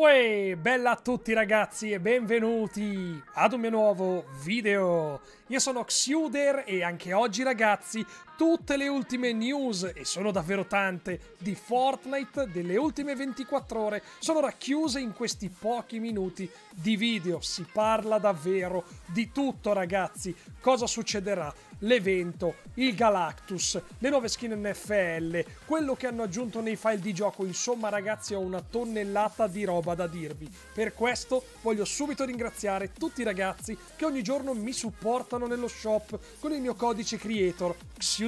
Uè, bella a tutti ragazzi e benvenuti ad un mio nuovo video! Io sono Xuder e anche oggi ragazzi tutte le ultime news, e sono davvero tante, di Fortnite delle ultime 24 ore sono racchiuse in questi pochi minuti di video. Si parla davvero di tutto, ragazzi. Cosa succederà? L'evento, il Galactus, le nuove skin NFL, quello che hanno aggiunto nei file di gioco. Insomma, ragazzi, ho una tonnellata di roba da dirvi. Per questo voglio subito ringraziare tutti i ragazzi che ogni giorno mi supportano nello shop con il mio codice creator. Xiu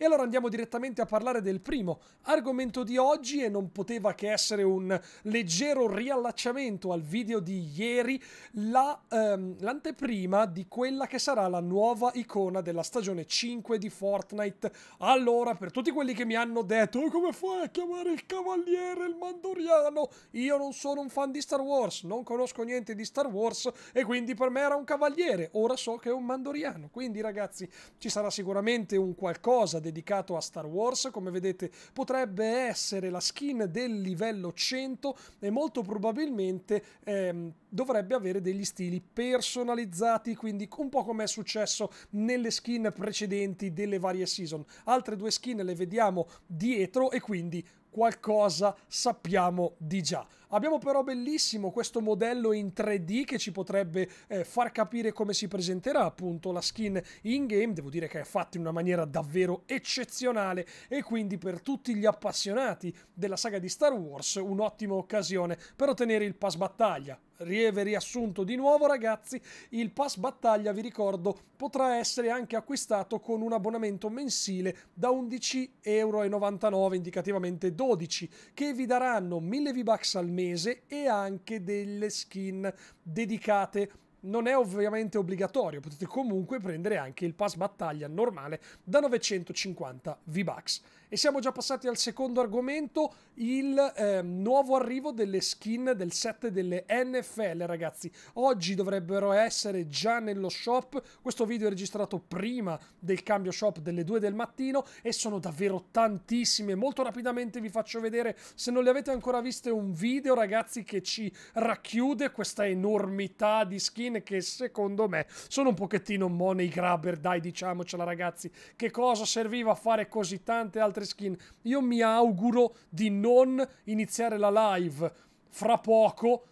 E allora andiamo direttamente a parlare del primo argomento di oggi e non poteva che essere un leggero riallacciamento al video di ieri, la, ehm, l'anteprima di quella che sarà la nuova icona della stagione 5 di Fortnite. Allora, per tutti quelli che mi hanno detto oh, come fai a chiamare il cavaliere, il mandoriano, io non sono un fan di Star Wars, non conosco niente di Star Wars e quindi per me era un cavaliere, ora so che è un mandoriano. Quindi ragazzi, ci sarà sicuramente un qualcosa dedicato a Star Wars, come vedete potrebbe essere la skin del livello 100 e molto probabilmente ehm, dovrebbe avere degli stili personalizzati, quindi un po' come è successo nelle skin precedenti delle varie season. Altre due skin le vediamo dietro e quindi qualcosa sappiamo di già. Abbiamo però bellissimo questo modello in 3D che ci potrebbe eh, far capire come si presenterà appunto la skin in game. Devo dire che è fatta in una maniera davvero eccezionale e quindi per tutti gli appassionati della saga di Star Wars un'ottima occasione per ottenere il pass battaglia rieve riassunto di nuovo ragazzi, il pass battaglia vi ricordo potrà essere anche acquistato con un abbonamento mensile da 11,99€ indicativamente 12 che vi daranno 1000 V-Bucks al mese mese e anche delle skin dedicate non è ovviamente obbligatorio, potete comunque prendere anche il pass battaglia normale da 950 V-Bucks. E siamo già passati al secondo argomento, il eh, nuovo arrivo delle skin del set delle NFL, ragazzi. Oggi dovrebbero essere già nello shop, questo video è registrato prima del cambio shop delle 2 del mattino e sono davvero tantissime. Molto rapidamente vi faccio vedere, se non le avete ancora viste, un video, ragazzi, che ci racchiude questa enormità di skin screen che secondo me sono un pochettino money grabber, dai diciamocela ragazzi, che cosa serviva a fare così tante altre skin? Io mi auguro di non iniziare la live fra poco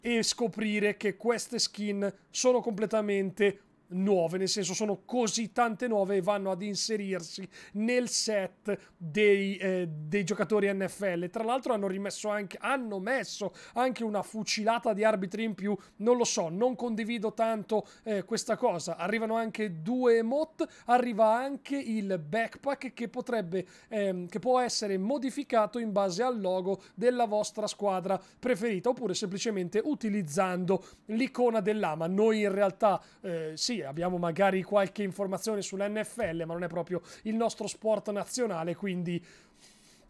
e scoprire che queste skin sono completamente nuove, nel senso sono così tante nuove e vanno ad inserirsi nel set dei, eh, dei giocatori NFL. Tra l'altro hanno rimesso anche, hanno messo anche una fucilata di arbitri in più, non lo so, non condivido tanto eh, questa cosa. Arrivano anche due emote, arriva anche il backpack che potrebbe, ehm, che può essere modificato in base al logo della vostra squadra preferita oppure semplicemente utilizzando l'icona dell'ama. Noi in realtà eh, sì, sì, abbiamo magari qualche informazione sull'NFL, ma non è proprio il nostro sport nazionale, quindi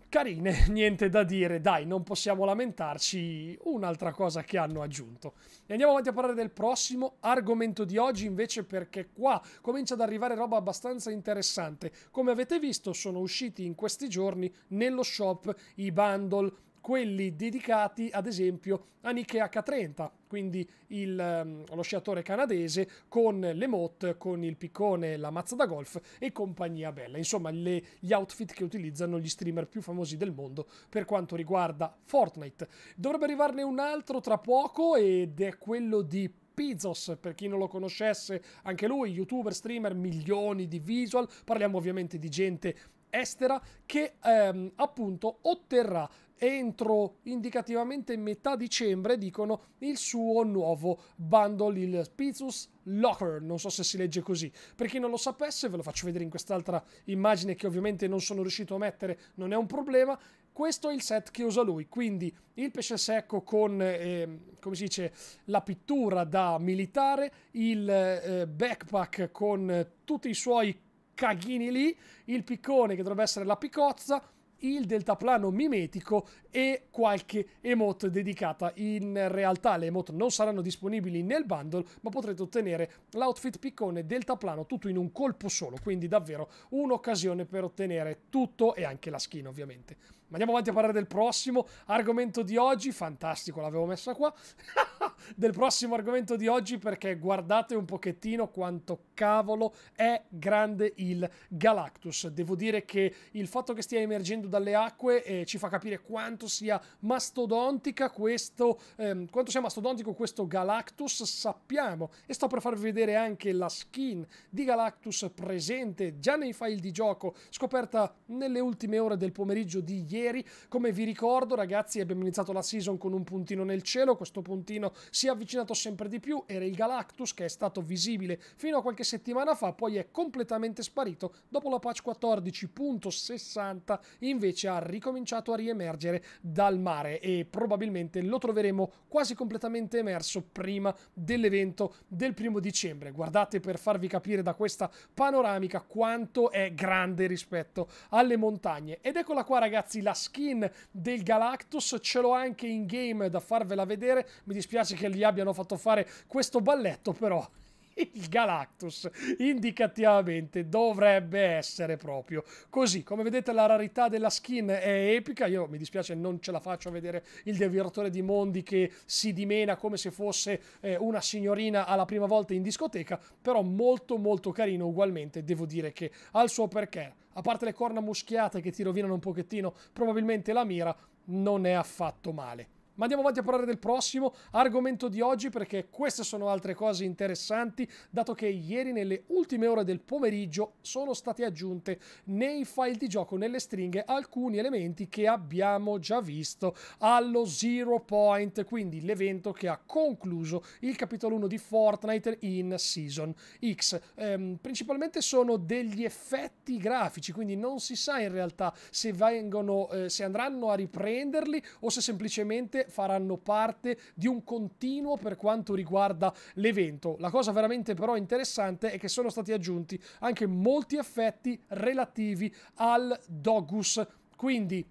carine, niente da dire, dai, non possiamo lamentarci, un'altra cosa che hanno aggiunto. E andiamo avanti a parlare del prossimo argomento di oggi invece perché qua comincia ad arrivare roba abbastanza interessante. Come avete visto sono usciti in questi giorni nello shop i bundle quelli dedicati ad esempio a Nikkei H30, quindi il, ehm, lo sciatore canadese con le mot, con il piccone, la mazza da golf e compagnia bella. Insomma, le, gli outfit che utilizzano gli streamer più famosi del mondo per quanto riguarda Fortnite. Dovrebbe arrivarne un altro tra poco ed è quello di Pizos, per chi non lo conoscesse, anche lui, youtuber, streamer, milioni di visual. Parliamo ovviamente di gente estera che ehm, appunto otterrà entro indicativamente metà dicembre, dicono, il suo nuovo bundle, il Spizus Locker, non so se si legge così. Per chi non lo sapesse, ve lo faccio vedere in quest'altra immagine che ovviamente non sono riuscito a mettere, non è un problema. Questo è il set che usa lui, quindi il pesce secco con, eh, come si dice, la pittura da militare, il eh, backpack con tutti i suoi caghini lì, il piccone che dovrebbe essere la picozza, il deltaplano mimetico e qualche emote dedicata. In realtà le emote non saranno disponibili nel bundle, ma potrete ottenere l'outfit piccone deltaplano tutto in un colpo solo, quindi davvero un'occasione per ottenere tutto e anche la skin ovviamente. Ma andiamo avanti a parlare del prossimo argomento di oggi, fantastico, l'avevo messa qua. del prossimo argomento di oggi perché guardate un pochettino quanto cavolo è grande il Galactus. Devo dire che il fatto che stia emergendo dalle acque eh, ci fa capire quanto sia mastodontica questo, ehm, quanto sia mastodontico questo Galactus sappiamo e sto per farvi vedere anche la skin di Galactus presente già nei file di gioco scoperta nelle ultime ore del pomeriggio di ieri come vi ricordo ragazzi abbiamo iniziato la season con un puntino nel cielo questo puntino si è avvicinato sempre di più, era il Galactus che è stato visibile fino a qualche settimana fa, poi è completamente sparito dopo la patch 14.60 invece ha ricominciato a riemergere dal mare e probabilmente lo troveremo quasi completamente emerso prima dell'evento del primo dicembre. Guardate per farvi capire da questa panoramica quanto è grande rispetto alle montagne. Ed eccola qua ragazzi la skin del Galactus, ce l'ho anche in game da farvela vedere, mi dispiace che che gli abbiano fatto fare questo balletto, però il Galactus indicativamente dovrebbe essere proprio così come vedete la rarità della skin è epica io mi dispiace non ce la faccio vedere il deviatore di mondi che si dimena come se fosse eh, una signorina alla prima volta in discoteca però molto molto carino ugualmente devo dire che al suo perché a parte le corna muschiate che ti rovinano un pochettino probabilmente la mira non è affatto male ma andiamo avanti a parlare del prossimo argomento di oggi perché queste sono altre cose interessanti, dato che ieri nelle ultime ore del pomeriggio sono state aggiunte nei file di gioco, nelle stringhe, alcuni elementi che abbiamo già visto allo Zero Point, quindi l'evento che ha concluso il capitolo 1 di Fortnite in Season X. Ehm, principalmente sono degli effetti grafici, quindi non si sa in realtà se, vengono, eh, se andranno a riprenderli o se semplicemente faranno parte di un continuo per quanto riguarda l'evento. La cosa veramente però interessante è che sono stati aggiunti anche molti effetti relativi al Dogus. Quindi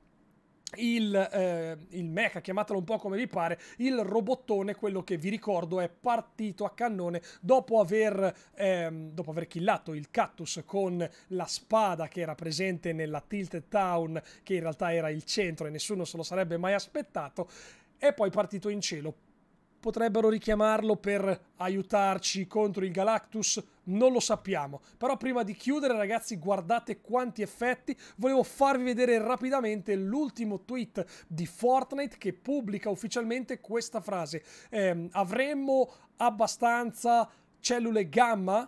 il, eh, il, mecha, chiamatelo un po' come vi pare, il robottone, quello che vi ricordo è partito a cannone dopo aver, ehm, dopo aver killato il cactus con la spada che era presente nella Tilted Town, che in realtà era il centro e nessuno se lo sarebbe mai aspettato e poi partito in cielo. Potrebbero richiamarlo per aiutarci contro il Galactus, non lo sappiamo. Però prima di chiudere ragazzi guardate quanti effetti, volevo farvi vedere rapidamente l'ultimo tweet di Fortnite che pubblica ufficialmente questa frase. Eh, avremmo abbastanza cellule gamma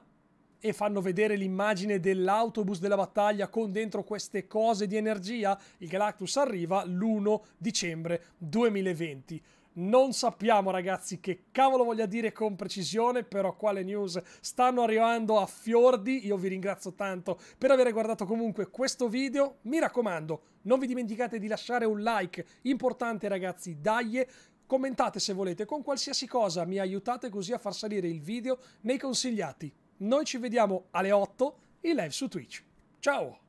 e fanno vedere l'immagine dell'autobus della battaglia con dentro queste cose di energia, il Galactus arriva l'1 dicembre 2020. Non sappiamo ragazzi che cavolo voglia dire con precisione, però qua le news stanno arrivando a fiordi. Io vi ringrazio tanto per aver guardato comunque questo video. Mi raccomando, non vi dimenticate di lasciare un like, importante ragazzi, dagli commentate se volete con qualsiasi cosa, mi aiutate così a far salire il video nei consigliati. Noi ci vediamo alle 8 in live su Twitch. Ciao!